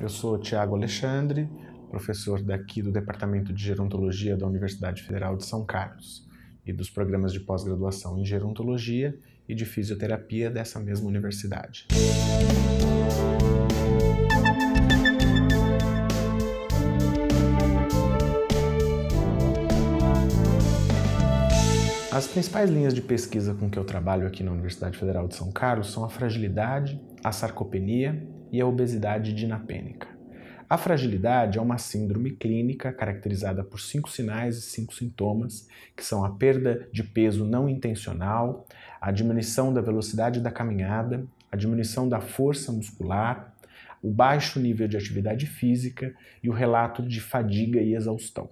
Eu sou Tiago Alexandre, professor daqui do Departamento de Gerontologia da Universidade Federal de São Carlos e dos programas de pós-graduação em Gerontologia e de Fisioterapia dessa mesma universidade. Música As principais linhas de pesquisa com que eu trabalho aqui na Universidade Federal de São Carlos são a fragilidade, a sarcopenia e a obesidade dinapênica. A fragilidade é uma síndrome clínica caracterizada por cinco sinais e cinco sintomas, que são a perda de peso não intencional, a diminuição da velocidade da caminhada, a diminuição da força muscular, o baixo nível de atividade física e o relato de fadiga e exaustão.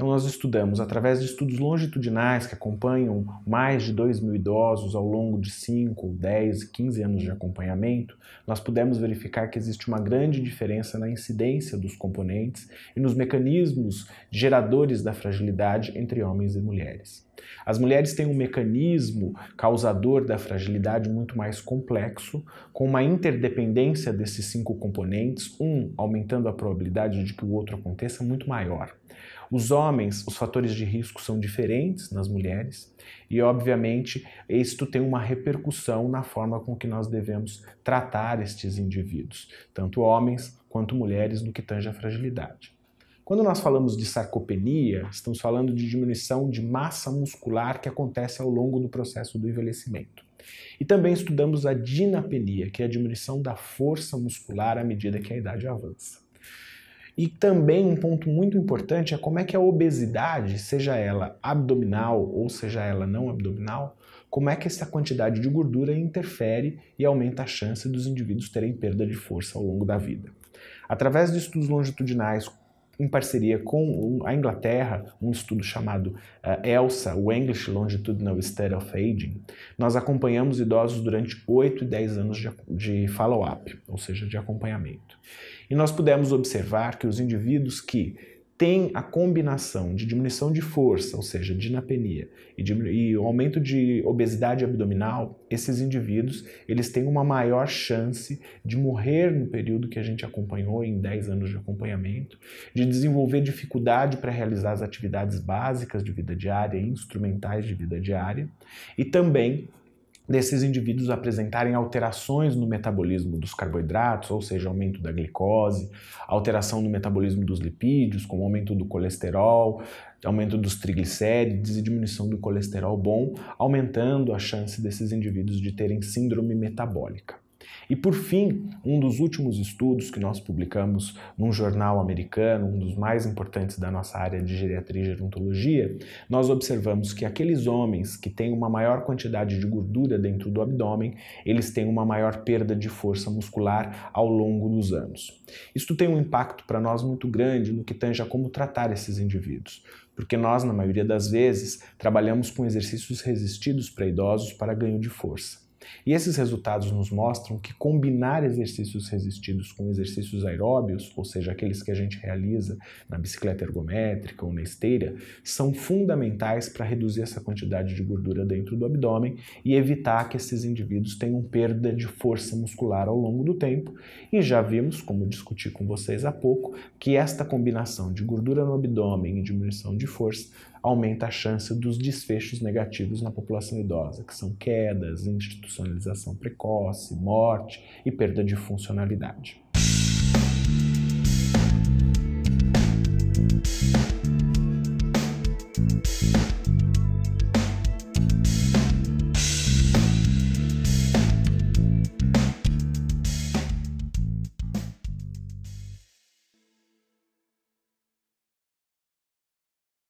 Então, nós estudamos através de estudos longitudinais que acompanham mais de 2 mil idosos ao longo de 5, 10, 15 anos de acompanhamento, nós pudemos verificar que existe uma grande diferença na incidência dos componentes e nos mecanismos geradores da fragilidade entre homens e mulheres. As mulheres têm um mecanismo causador da fragilidade muito mais complexo, com uma interdependência desses cinco componentes, um aumentando a probabilidade de que o outro aconteça muito maior. Os homens, os fatores de risco são diferentes nas mulheres e, obviamente, isto tem uma repercussão na forma com que nós devemos tratar estes indivíduos, tanto homens quanto mulheres, no que tange à fragilidade. Quando nós falamos de sarcopenia, estamos falando de diminuição de massa muscular que acontece ao longo do processo do envelhecimento. E também estudamos a dinapenia, que é a diminuição da força muscular à medida que a idade avança. E também um ponto muito importante é como é que a obesidade, seja ela abdominal ou seja ela não abdominal, como é que essa quantidade de gordura interfere e aumenta a chance dos indivíduos terem perda de força ao longo da vida. Através de estudos longitudinais em parceria com a Inglaterra, um estudo chamado uh, ELSA, o English Longitudinal Study of Aging, nós acompanhamos idosos durante 8 e 10 anos de, de follow-up, ou seja, de acompanhamento. E nós pudemos observar que os indivíduos que tem a combinação de diminuição de força, ou seja, dinapenia, e, e aumento de obesidade abdominal, esses indivíduos eles têm uma maior chance de morrer no período que a gente acompanhou, em 10 anos de acompanhamento, de desenvolver dificuldade para realizar as atividades básicas de vida diária e instrumentais de vida diária, e também desses indivíduos apresentarem alterações no metabolismo dos carboidratos, ou seja, aumento da glicose, alteração no metabolismo dos lipídios, como aumento do colesterol, aumento dos triglicérides e diminuição do colesterol bom, aumentando a chance desses indivíduos de terem síndrome metabólica. E por fim, um dos últimos estudos que nós publicamos num jornal americano, um dos mais importantes da nossa área de geriatria e gerontologia, nós observamos que aqueles homens que têm uma maior quantidade de gordura dentro do abdômen, eles têm uma maior perda de força muscular ao longo dos anos. Isto tem um impacto para nós muito grande no que tange a como tratar esses indivíduos porque nós, na maioria das vezes, trabalhamos com exercícios resistidos para idosos para ganho de força. E esses resultados nos mostram que combinar exercícios resistidos com exercícios aeróbios, ou seja, aqueles que a gente realiza na bicicleta ergométrica ou na esteira, são fundamentais para reduzir essa quantidade de gordura dentro do abdômen e evitar que esses indivíduos tenham perda de força muscular ao longo do tempo. E já vimos, como discuti com vocês há pouco, que esta combinação de gordura no abdômen e diminuição de força aumenta a chance dos desfechos negativos na população idosa, que são quedas, institucionalização precoce, morte e perda de funcionalidade.